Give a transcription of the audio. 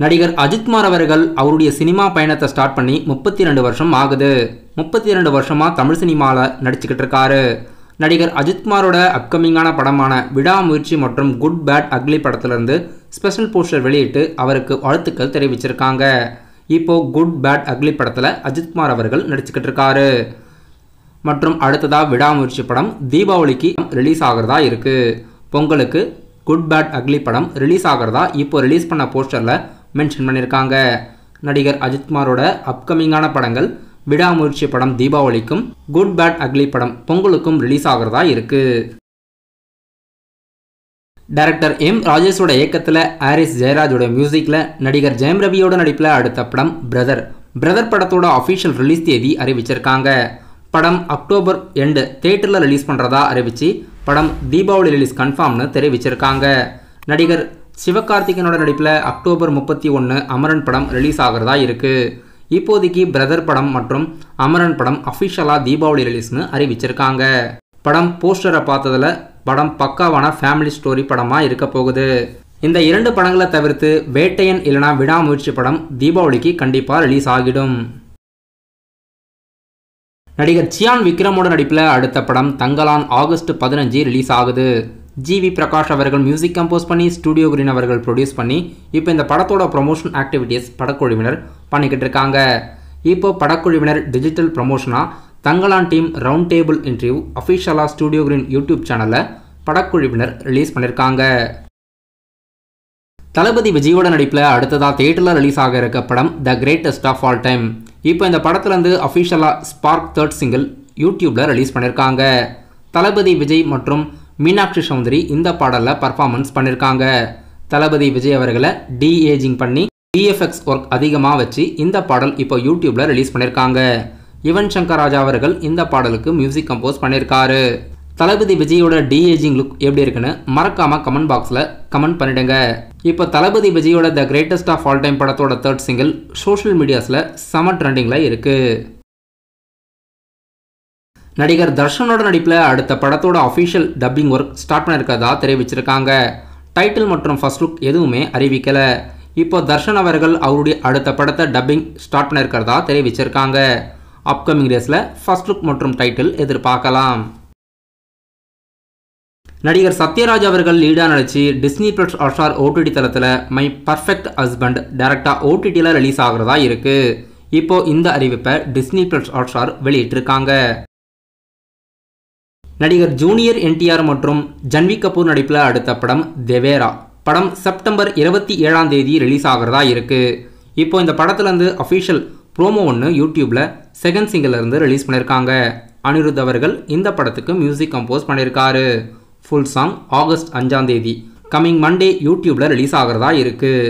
நடிகர் அஜித்குமார் அவர்கள் அவருடைய சினிமா பயணத்தை ஸ்டார்ட் பண்ணி முப்பத்தி ரெண்டு வருஷம் ஆகுது முப்பத்தி ரெண்டு வருஷமாக தமிழ் சினிமாவில் நடிச்சுக்கிட்டு இருக்காரு நடிகர் அஜித்குமாரோட அப்கமிங்கான படமான விடாமுயற்சி மற்றும் குட் பேட் அக்லி படத்திலிருந்து ஸ்பெஷல் போஸ்டர் வெளியிட்டு அவருக்கு வாழ்த்துக்கள் தெரிவிச்சிருக்காங்க இப்போது குட் பேட் அக்லி படத்தில் அஜித்குமார் அவர்கள் நடிச்சுக்கிட்டு இருக்காரு மற்றும் அடுத்ததாக விடாமுயற்சி படம் தீபாவளிக்கு ரிலீஸ் ஆகிறதா இருக்குது பொங்கலுக்கு குட் பேட் அக்லி படம் ரிலீஸ் ஆகிறதா இப்போ ரிலீஸ் பண்ண போஸ்டரில் மென்ஷன் பண்ணியிருக்காங்க நடிகர் அஜித்குமாரோட அப்கமிங்கான படங்கள் விடாமுயற்சி படம் தீபாவளிக்கும் குட் பேட் அக்லி படம் பொங்கலுக்கும் ரிலீஸ் ஆகிறதா இருக்கு டைரக்டர் எம் ராஜேஷோட இயக்கத்தில் ஹாரிஸ் ஜெயராஜோட மியூசிக்கில் நடிகர் ஜெயம் ரவியோட நடிப்பில் அடுத்த படம் பிரதர் பிரதர் படத்தோட அஃபீஷியல் ரிலீஸ் தேதி அறிவிச்சிருக்காங்க படம் அக்டோபர் எண்டு தேட்டரில் ரிலீஸ் பண்ணுறதா அறிவித்து படம் தீபாவளி ரிலீஸ் கன்ஃபார்ம்னு தெரிவிச்சிருக்காங்க நடிகர் சிவகார்த்திகனோட நடிப்பில் அக்டோபர் முப்பத்தி ஒன்று அமரன் படம் ரிலீஸ் ஆகிறதா இருக்குது இப்போதைக்கு பிரதர் படம் மற்றும் அமரன் படம் அஃபிஷியலாக தீபாவளி ரிலீஸ்னு அறிவிச்சிருக்காங்க படம் போஸ்டரை பார்த்ததில் படம் பக்காவான ஃபேமிலி ஸ்டோரி படமாக இருக்க போகுது இந்த இரண்டு படங்களை தவிர்த்து வேட்டையன் இல்லைனா விடாமுயற்சி படம் தீபாவளிக்கு கண்டிப்பாக ரிலீஸ் ஆகிடும் நடிகர் சியான் விக்ரமோட நடிப்பில் அடுத்த படம் தங்கலான் ஆகஸ்ட் பதினஞ்சு ரிலீஸ் ஆகுது ஜிவி பிரகாஷ் அவர்கள் மியூசிக் கம்போஸ் பண்ணி ஸ்டுடியோ கிரீன் அவர்கள் ப்ரொடியூஸ் பண்ணி இப்போ இந்த படத்தோட ப்ரொமோஷன் ஆக்டிவிட்டீஸ் படக்குழுவினர் பண்ணிக்கிட்டு இருக்காங்க இப்போ படக்குழுவினர் டிஜிட்டல் ப்ரொமோஷனாக Thangalaan team round table interview அஃபிஷியலாக ஸ்டூடியோ கிரீன் யூடியூப் சேனலில் படக்குழுவினர் ரிலீஸ் பண்ணியிருக்காங்க தளபதி விஜயோட நடிப்பில் அடுத்ததாக தேட்டரில் ரிலீஸ் ஆக இருக்க படம் The Greatest of All Time இப்போ இந்த படத்துலேருந்து அஃபிஷியலாக ஸ்பார்க் தேர்ட் சிங்கிள் யூடியூப்பில் ரிலீஸ் பண்ணியிருக்காங்க தளபதி விஜய் மற்றும் மீனாட்சி சௌந்தரி இந்த பாடலில் பர்ஃபார்மன்ஸ் பண்ணியிருக்காங்க தளபதி விஜய் அவர்களை டி ஏஜிங் பண்ணி டிஎஃப்எக்ஸ் e ஒர்க் அதிகமாக வச்சு இந்த பாடல் இப்போ யூடியூப்பில் ரிலீஸ் பண்ணியிருக்காங்க யுவன் சங்கர் ராஜா அவர்கள் இந்த பாடலுக்கு மியூசிக் கம்போஸ் பண்ணியிருக்காரு தளபதி விஜயோட டி ஏஜிங் லுக் எப்படி இருக்குன்னு மறக்காமல் கமெண்ட் பாக்ஸில் கமெண்ட் பண்ணிடுங்க இப்போ தளபதி விஜயோட The Greatest of All Time படத்தோட தேர்ட் சிங்கிள் சோஷியல் மீடியாஸில் செம ட்ரெண்டிங்கில் இருக்குது நடிகர் தர்ஷனோட நடிப்பில் அடுத்த படத்தோட அஃபீஷியல் டப்பிங் ஒர்க் ஸ்டார்ட் பண்ணியிருக்கதா தெரிவிச்சிருக்காங்க டைட்டில் மற்றும் ஃபர்ஸ்ட் லுக் எதுவுமே அறிவிக்கலை இப்போ தர்ஷன் அவர்கள் அவருடைய அடுத்த படத்தை டப்பிங் ஸ்டார்ட் பண்ணியிருக்கிறதா தெரிவிச்சிருக்காங்க அப்கமிங் டேஸில் ஃபர்ஸ்ட் லுக் மற்றும் டைட்டில் எதிர்பார்க்கலாம் நடிகர் சத்யராஜ் அவர்கள் லீடாக நடித்து டிஸ்னி பிளஸ் ஹாட்ஸ்டார் ஓடிடி தளத்தில் மை பர்ஃபெக்ட் ஹஸ்பண்ட் டேரக்டாக ஓடிடியில் ரிலீஸ் ஆகிறதா இருக்குது இப்போது இந்த அறிவிப்பை டிஸ்னி பிளஸ் ஹாட்ஸ்டார் வெளியிட்டிருக்காங்க நடிகர் ஜூனியர் என்டிஆர் மற்றும் ஜன்வி கபூர் நடிப்பில் அடுத்த படம் தெவேரா படம் செப்டம்பர் இருபத்தி ஏழாம் தேதி ரிலீஸ் ஆகிறதா இருக்குது இப்போ இந்த படத்துலேருந்து அஃபிஷியல் ப்ரோமோ ஒன்று யூடியூப்பில் செகண்ட் சிங்கிலேருந்து ரிலீஸ் பண்ணியிருக்காங்க அனிருத் அவர்கள் இந்த படத்துக்கு மியூசிக் கம்போஸ் பண்ணியிருக்காரு ஃபுல் சாங் ஆகஸ்ட் அஞ்சாம் தேதி கம்மிங் மண்டே யூடியூப்பில் ரிலீஸ் ஆகிறதா இருக்குது